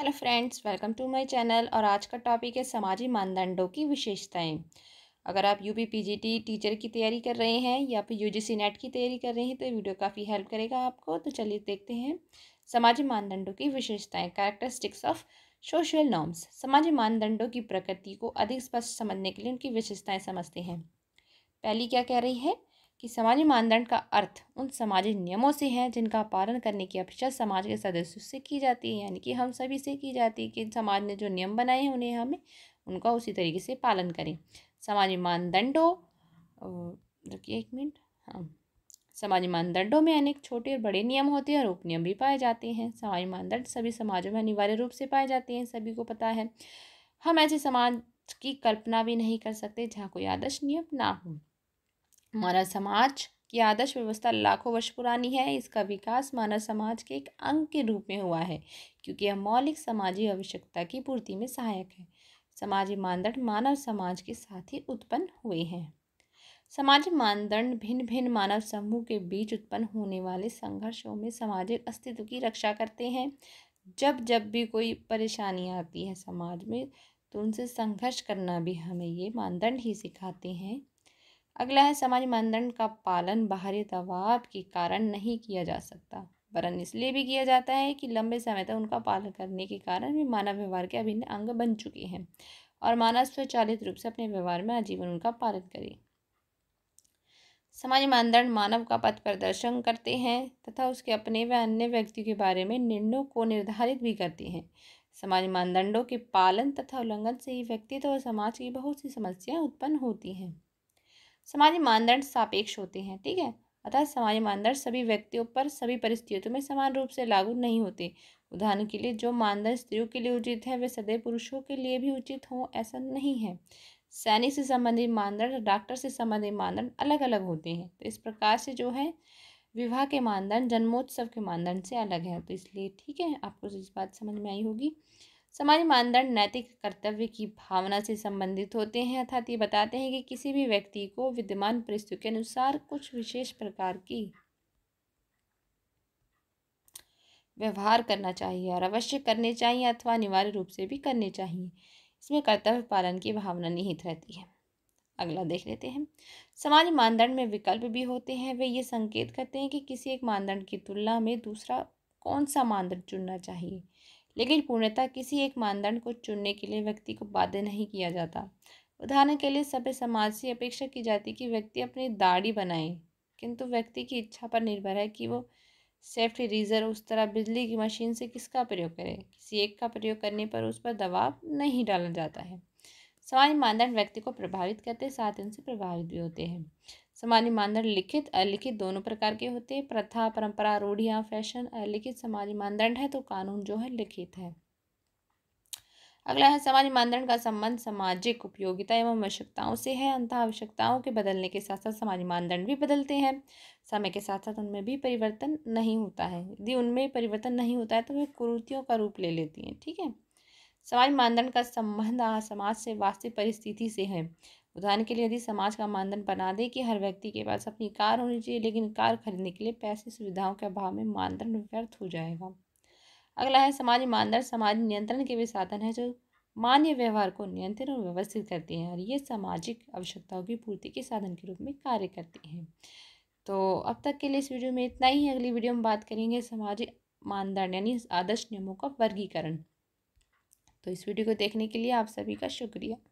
hello friends welcome to my channel और आज का टॉपिक है समाजी मानदंडों की विशेषताएं अगर आप यू पी टीचर की तैयारी कर रहे हैं या फिर यूजीसी नेट की तैयारी कर रहे हैं तो ये वीडियो काफ़ी हेल्प करेगा आपको तो चलिए देखते हैं समाजी मानदंडों की विशेषताएं कैरेक्टरिस्टिक्स ऑफ सोशल नॉर्म्स समाजी मानदंडों की प्रकृति को अधिक स्पष्ट समझने के लिए उनकी विशेषताएँ समझते हैं पहली क्या कह रही है कि समाजी मानदंड का अर्थ उन सामाजिक नियमों से है जिनका पालन करने की अपेक्षा समाज के सदस्यों से की जाती है यानी कि हम सभी से की जाती है कि समाज ने जो नियम बनाए हैं उन्हें हमें उनका उसी तरीके से पालन करें सामाजिक मानदंडों रुकिए एक मिनट हाँ समाज मानदंडों में अनेक छोटे और बड़े नियम होते हैं और उपनियम भी पाए जाते हैं समाज मानदंड सभी समाजों में अनिवार्य रूप से पाए जाते हैं सभी को पता है हम ऐसे समाज की कल्पना भी नहीं कर सकते जहाँ कोई आदर्श नियम ना हो मानव समाज की आदर्श व्यवस्था लाखों वर्ष पुरानी है इसका विकास मानव समाज के एक अंग के रूप में हुआ है क्योंकि यह मौलिक सामाजिक आवश्यकता की पूर्ति में सहायक है सामाजिक मानदंड मानव समाज के साथ ही उत्पन्न हुए हैं सामाजिक मानदंड भिन्न भिन्न मानव समूह के बीच उत्पन्न होने वाले संघर्षों में सामाजिक अस्तित्व की रक्षा करते हैं जब जब भी कोई परेशानी आती है समाज में तो उनसे संघर्ष करना भी हमें ये मानदंड ही सिखाते हैं अगला है समाज मानदंड का पालन बाहरी दबाव के कारण नहीं किया जा सकता वरन इसलिए भी किया जाता है कि लंबे समय तक उनका पालन करने के कारण भी मानव व्यवहार के अभिन्न अंग बन चुके हैं और मानव स्वचालित रूप से अपने व्यवहार में आजीवन उनका पालन करे समाज मानदंड मानव का पथ प्रदर्शन करते हैं तथा उसके अपने व अन्य व्यक्तियों के बारे में निर्णयों को निर्धारित भी करते हैं समाज मानदंडों के पालन तथा उल्लंघन से ही व्यक्तित्व और समाज की बहुत सी समस्याएं उत्पन्न होती हैं सामाजिक मानदंड सापेक्ष होते हैं ठीक है अतः सामाजिक मानदंड सभी व्यक्तियों पर सभी परिस्थितियों में समान रूप से लागू नहीं होते उदाहरण के लिए जो मानदंड स्त्रियों के लिए उचित है वे सदैव पुरुषों के लिए भी उचित हों ऐसा नहीं है सैनिक से संबंधित मानदंड डॉक्टर से संबंधित मानदंड अलग अलग होते हैं तो इस प्रकार से जो है विवाह के मानदंड जन्मोत्सव के मानदंड से अलग है तो इसलिए ठीक है आपको इस बात समझ में आई होगी समाज मानदंड नैतिक कर्तव्य की भावना से संबंधित होते हैं अर्थात ये बताते हैं कि किसी भी व्यक्ति को विद्यमान परिस्थितियों के अनुसार कुछ विशेष प्रकार की व्यवहार करना चाहिए और अवश्य करने चाहिए अथवा अनिवार्य रूप से भी करने चाहिए इसमें कर्तव्य पालन की भावना निहित रहती है अगला देख लेते हैं समाज मानदंड में विकल्प भी होते हैं वे ये संकेत करते हैं कि किसी एक मानदंड की तुलना में दूसरा कौन सा मानदंड चुनना चाहिए लेकिन पूर्णता किसी एक मानदंड को चुनने के लिए व्यक्ति को बाध्य नहीं किया जाता उदाहरण के लिए सभ्य समाज से अपेक्षा की जाती कि व्यक्ति अपनी दाढ़ी बनाए किंतु व्यक्ति की इच्छा पर निर्भर है कि वो सेफ्टी रीजर उस तरह बिजली की मशीन से किसका प्रयोग करे किसी एक का प्रयोग करने पर उस पर दबाव नहीं डाला जाता है समाज मानदंड व्यक्ति को प्रभावित करते साथ उनसे प्रभावित भी होते हैं समाजी मानदंड लिखित अलिखित दोनों प्रकार के होते हैं प्रथा परंपरा रूढ़ियाँ फैशन अलिखित समाजी मानदंड है तो कानून जो है लिखित है अगला है सामाजिक मानदंड का संबंध सामाजिक उपयोगिता एवं आवश्यकताओं से है अंत आवश्यकताओं के बदलने के साथ साथ समाज मानदंड भी बदलते हैं समय के साथ साथ उनमें भी परिवर्तन नहीं होता है यदि उनमें परिवर्तन नहीं होता है तो वे कुरुतियों का रूप ले लेती हैं ठीक है समाज मानदंड का संबंध समाज से वास्तविक परिस्थिति से है उदाहरण के लिए यदि समाज का मानदंड बना दे कि हर व्यक्ति के पास अपनी कार होनी चाहिए लेकिन कार खरीदने के लिए पैसे सुविधाओं के अभाव में मानदंड व्यर्थ हो जाएगा अगला है समाज मानदंड समाज नियंत्रण के वे साधन है जो मान्य व्यवहार को नियंत्रित और व्यवस्थित करते हैं और ये सामाजिक आवश्यकताओं की पूर्ति के साधन के रूप में कार्य करते हैं तो अब तक के लिए इस वीडियो में इतना ही अगली वीडियो में बात करेंगे सामाजिक मानदंड यानी आदर्श नियमों का वर्गीकरण तो इस वीडियो को देखने के लिए आप सभी का शुक्रिया